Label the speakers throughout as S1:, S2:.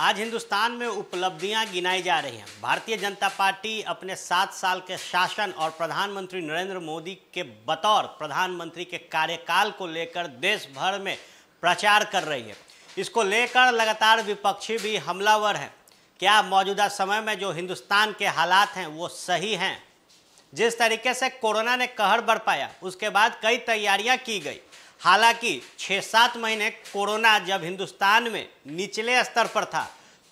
S1: आज हिंदुस्तान में उपलब्धियां गिनाई जा रही हैं भारतीय जनता पार्टी अपने सात साल के शासन और प्रधानमंत्री नरेंद्र मोदी के बतौर प्रधानमंत्री के कार्यकाल को लेकर देश भर में प्रचार कर रही है इसको लेकर लगातार विपक्षी भी हमलावर हैं क्या मौजूदा समय में जो हिंदुस्तान के हालात हैं वो सही हैं जिस तरीके से कोरोना ने कहर बढ़ पाया उसके बाद कई तैयारियां की गई हालांकि छः सात महीने कोरोना जब हिंदुस्तान में निचले स्तर पर था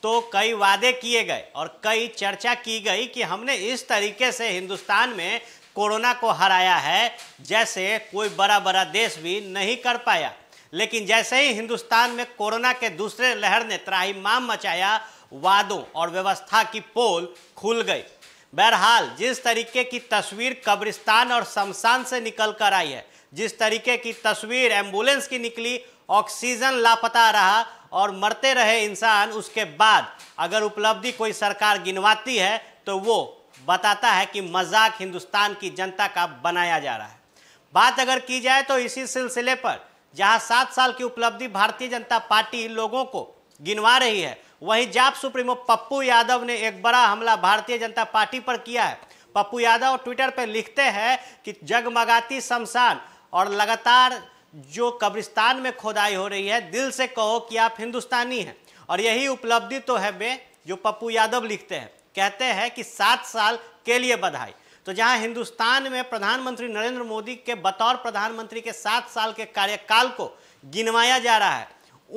S1: तो कई वादे किए गए और कई चर्चा की गई कि हमने इस तरीके से हिंदुस्तान में कोरोना को हराया है जैसे कोई बड़ा बड़ा देश भी नहीं कर पाया लेकिन जैसे ही हिंदुस्तान में कोरोना के दूसरे लहर ने माम मचाया वादों और व्यवस्था की पोल खुल गई बहरहाल जिस तरीके की तस्वीर कब्रिस्तान और शमशान से निकल कर आई है जिस तरीके की तस्वीर एम्बुलेंस की निकली ऑक्सीजन लापता रहा और मरते रहे इंसान उसके बाद अगर उपलब्धि कोई सरकार गिनवाती है तो वो बताता है कि मजाक हिंदुस्तान की जनता का बनाया जा रहा है बात अगर की जाए तो इसी सिलसिले पर जहां सात साल की उपलब्धि भारतीय जनता पार्टी लोगों को गिनवा रही है वहीं जाप सुप्रीमो पप्पू यादव ने एक बड़ा हमला भारतीय जनता पार्टी पर किया है पप्पू यादव ट्विटर पर लिखते हैं कि जगमगाती शमशान और लगातार जो कब्रिस्तान में खोदाई हो रही है दिल से कहो कि आप हिंदुस्तानी हैं और यही उपलब्धि तो है वे जो पप्पू यादव लिखते हैं कहते हैं कि सात साल के लिए बधाई तो जहां हिंदुस्तान में प्रधानमंत्री नरेंद्र मोदी के बतौर प्रधानमंत्री के सात साल के कार्यकाल को गिनवाया जा रहा है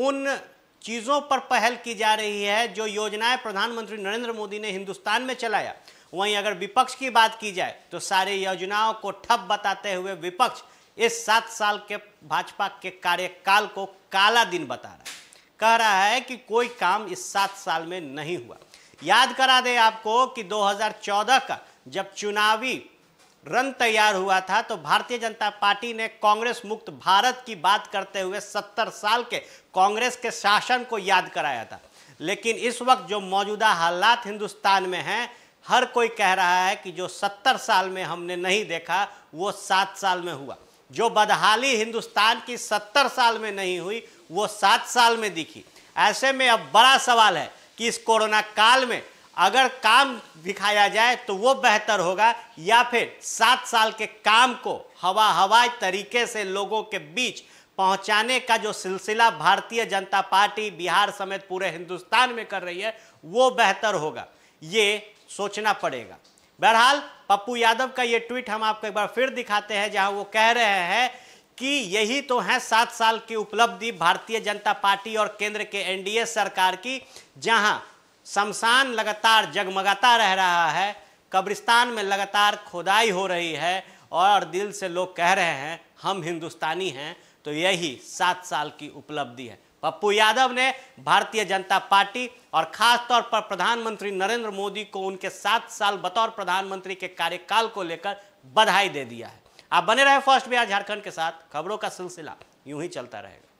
S1: उन चीज़ों पर पहल की जा रही है जो योजनाएं प्रधानमंत्री नरेंद्र मोदी ने हिंदुस्तान में चलाया वहीं अगर विपक्ष की बात की जाए तो सारी योजनाओं को ठप बताते हुए विपक्ष इस सात साल के भाजपा के कार्यकाल को काला दिन बता रहा है कह रहा है कि कोई काम इस सात साल में नहीं हुआ याद करा दे आपको कि 2014 का जब चुनावी रन तैयार हुआ था तो भारतीय जनता पार्टी ने कांग्रेस मुक्त भारत की बात करते हुए 70 साल के कांग्रेस के शासन को याद कराया था लेकिन इस वक्त जो मौजूदा हालात हिंदुस्तान में हैं हर कोई कह रहा है कि जो 70 साल में हमने नहीं देखा वो सात साल में हुआ जो बदहाली हिंदुस्तान की सत्तर साल में नहीं हुई वो सात साल में दिखी ऐसे में अब बड़ा सवाल है कि इस कोरोना काल में अगर काम दिखाया जाए तो वो बेहतर होगा या फिर सात साल के काम को हवा हवाई तरीके से लोगों के बीच पहुंचाने का जो सिलसिला भारतीय जनता पार्टी बिहार समेत पूरे हिंदुस्तान में कर रही है वो बेहतर होगा ये सोचना पड़ेगा बहरहाल पप्पू यादव का ये ट्वीट हम आपको एक बार फिर दिखाते हैं जहां वो कह रहे हैं कि यही तो है सात साल की उपलब्धि भारतीय जनता पार्टी और केंद्र के एनडीए सरकार की जहां शमशान लगातार जगमगाता रह रहा है कब्रिस्तान में लगातार खुदाई हो रही है और दिल से लोग कह रहे हैं हम हिंदुस्तानी हैं तो यही सात साल की उपलब्धि है पप्पू यादव ने भारतीय जनता पार्टी और खासतौर पर प्रधानमंत्री नरेंद्र मोदी को उनके सात साल बतौर प्रधानमंत्री के कार्यकाल को लेकर बधाई दे दिया है आप बने रहे फर्स्ट बिहार झारखंड के साथ खबरों का सिलसिला यूं ही चलता रहेगा